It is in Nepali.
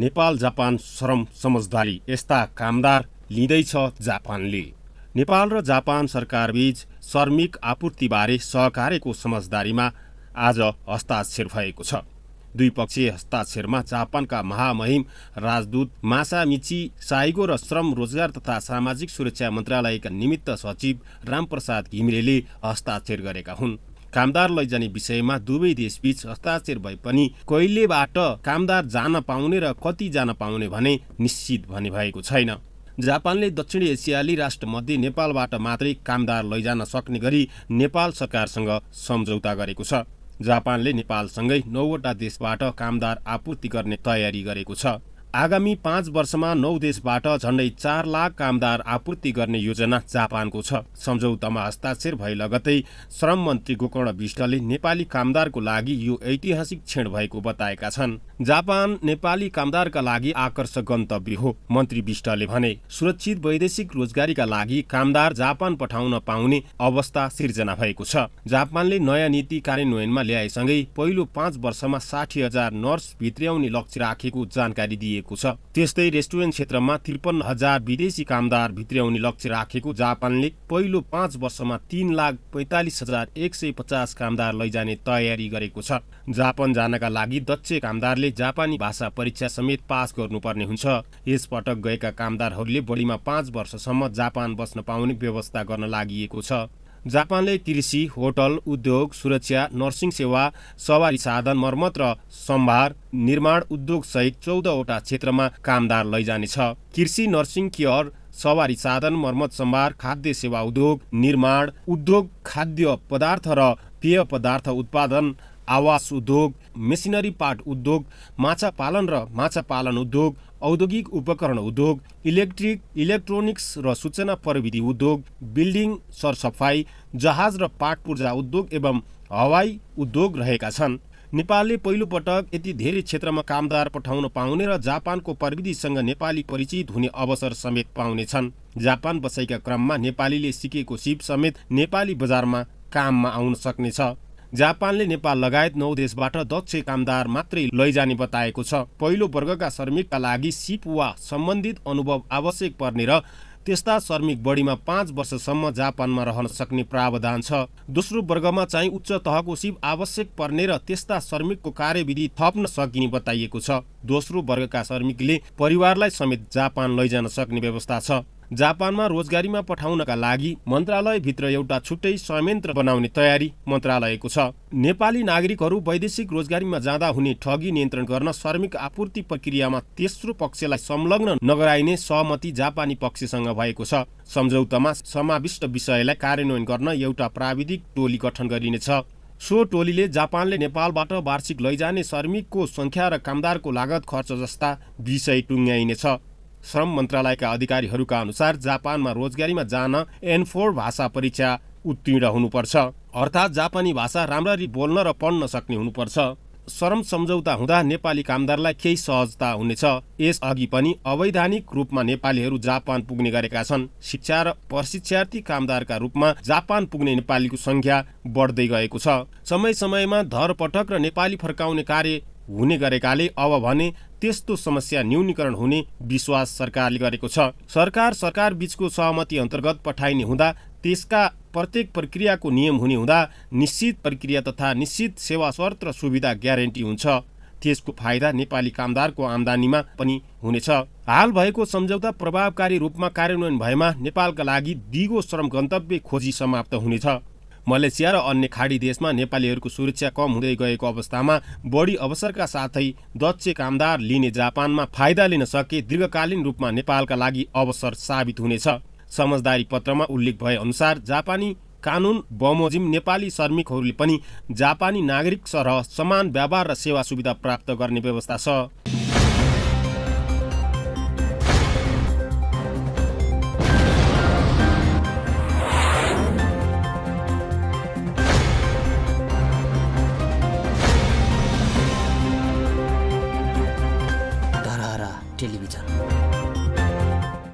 नेपाल जापान श्रम समझदारी यस्ता कामदार लिँदैछ जापानले नेपाल र जापान सरकारबीच श्रमिक आपूर्तिबारे सहकार्यको समझदारीमा आज हस्ताक्षर भएको छ द्विपक्षीय हस्ताक्षरमा जापानका महामहिम राजदूत मासामिची साइगो र श्रम रोजगार तथा सामाजिक सुरक्षा मन्त्रालयका निमित्त सचिव रामप्रसाद घिमिरेले हस्ताक्षर गरेका हुन् कामदार लैजाने विषयमा दुवै देशबीच हस्ताक्षर भए पनि कहिलेबाट कामदार जान पाउने र कति जान पाउने भने निश्चित भने भएको छैन जापानले दक्षिण एसियाली राष्ट्रमध्ये नेपालबाट मात्रै कामदार लैजान सक्ने गरी नेपाल सरकारसँग सम्झौता गरेको छ जापानले नेपालसँगै नौवटा देशबाट कामदार आपूर्ति गर्ने तयारी गरेको छ आगामी पाँच वर्षमा नौ देशबाट झण्डै चार लाख कामदार आपूर्ति गर्ने योजना जापानको छ सम्झौतामा हस्ताक्षर भए लगतै श्रम मन्त्री गोकर्ण विष्टले नेपाली कामदारको लागि यो ऐतिहासिक क्षण भएको बताएका छन् जापान नेपाली कामदारका लागि आकर्षक गन्तव्य हो मन्त्री विष्टले भने सुरक्षित वैदेशिक रोजगारीका लागि कामदार जापान पठाउन पाउने अवस्था सिर्जना भएको छ जापानले नयाँ नीति कार्यान्वयनमा ल्याएसँगै पहिलो पाँच वर्षमा साठी हजार नर्स भित्र्याउने लक्ष्य राखेको जानकारी दिए गरिएको छ त्यस्तै रेस्टुरेन्ट क्षेत्रमा त्रिपन्न हजार विदेशी कामदार भित्र्याउने लक्ष्य राखेको जापानले पहिलो पाँच वर्षमा तीन लाख पैँतालिस हजार एक सय पचास कामदार लैजाने तयारी गरेको छ जापान जानका लागि दक्ष कामदारले जापानी भाषा परीक्षा समेत पास गर्नुपर्ने हुन्छ यसपटक गएका कामदारहरूले बढीमा पाँच वर्षसम्म जापान बस्न पाउने व्यवस्था गर्न लागि छ जापानले कृषि होटल उद्योग सुरक्षा नर्सिङ सेवा सवारी साधन मर्मत र सम्भार निर्माण उद्योग उद्योगसहित चौधवटा क्षेत्रमा कामदार लैजानेछ कृषि नर्सिङ केयर सवारी साधन मर्मत सम्भार खाद्य सेवा उद्योग निर्माण उद्योग खाद्य पदार्थ र पेय पदार्थ उत्पादन आवास उद्योग मेसिनरी पार्ट उद्योग माछा पालन र माछा पालन उद्योग औद्योगिक उपकरण उद्योग इलेक्ट्रिक इलेक्ट्रोनिक्स र सूचना प्रविधि उद्योग बिल्डिङ सरसफाई जहाज र पाठ पूर्जा उद्योग एवं हवाई उद्योग रहेका छन् नेपालले पहिलोपटक यति धेरै क्षेत्रमा कामदार पठाउन पाउने र जापानको प्रविधिसँग नेपाली परिचित हुने अवसर समेत पाउनेछन् जापान बसाइका क्रममा नेपालीले सिकेको सिप समेत नेपाली बजारमा काममा आउन सक्नेछ जापानले नेपाल लगायत नौ देशबाट दक्ष कामदार मात्रै लैजाने बताएको छ पहिलो वर्गका श्रमिकका लागि सिप वा सम्बन्धित अनुभव आवश्यक पर्ने र त्यस्ता श्रमिक बढीमा पाँच वर्षसम्म जापानमा रहन सक्ने प्रावधान छ दोस्रो वर्गमा चाहिँ उच्च तहको सिप आवश्यक पर्ने र त्यस्ता श्रमिकको कार्यविधि थप्न सकिने बताइएको छ दोस्रो वर्गका श्रमिकले परिवारलाई समेत जापान लैजान सक्ने व्यवस्था छ जापानमा रोजगारीमा पठाउनका लागि मन्त्रालयभित्र एउटा छुट्टै संयन्त्र बनाउने तयारी मन्त्रालयको छ नेपाली नागरिकहरू वैदेशिक रोजगारीमा जाँदा हुने ठगी नियन्त्रण गर्न श्रमिक आपूर्ति प्रक्रियामा तेस्रो पक्षलाई संलग्न नगराइने सहमति जापानी पक्षसँग भएको छ सम्झौतामा समाविष्ट विषयलाई कार्यान्वयन गर्न एउटा प्राविधिक टोली गठन गरिनेछ सो टोलीले जापानले नेपालबाट वार्षिक लैजाने श्रमिकको सङ्ख्या र कामदारको लागत खर्च जस्ता विषय टुङ्ग्याइनेछ श्रम मन्त्रालयका अधिकारीहरूका अनुसार जापानमा रोजगारीमा जान एन फोर भाषा परीक्षा उत्तीर्ण हुनुपर्छ अर्थात् जापानी भाषा राम्ररी बोल्न र पढ्न सक्ने हुनुपर्छ श्रम सम्झौता हुँदा नेपाली कामदारलाई केही सहजता हुनेछ यसअघि पनि अवैधानिक रूपमा नेपालीहरू जापान पुग्ने गरेका छन् शिक्षा र प्रशिक्षार्थी कामदारका रूपमा जापान पुग्ने नेपालीको संख्या बढ्दै गएको छ समय समयमा धरपटक र नेपाली फर्काउने कार्य हुने गरेकाले अब भने त्यस्तो समस्या न्यूनीकरण हुने विश्वास सरकारले गरेको छ सरकार सरकार बीचको सहमति अन्तर्गत पठाइने हुँदा त्यसका प्रत्येक प्रक्रियाको नियम हुने हुँदा निश्चित प्रक्रिया तथा निश्चित सेवा शर्त र सुविधा ग्यारेन्टी हुन्छ त्यसको फाइदा नेपाली कामदारको आम्दानीमा पनि हुनेछ हाल भएको सम्झौता प्रभावकारी रूपमा कार्यान्वयन भएमा नेपालका लागि दिगो श्रम गन्तव्य खोजी समाप्त हुनेछ मलेसिया र अन्य खाडी देशमा नेपालीहरूको सुरक्षा कम हुँदै गएको अवस्थामा बढी अवसरका साथै दक्ष कामदार लिने जापानमा फाइदा लिन सके दीर्घकालीन रूपमा नेपालका लागि अवसर साबित हुनेछ समझदारी पत्रमा उल्लेख भए अनुसार जापानी कानुन बमोजिम नेपाली श्रमिकहरूले पनि जापानी नागरिक सरह समान व्यापार र सेवा सुविधा प्राप्त गर्ने व्यवस्था छ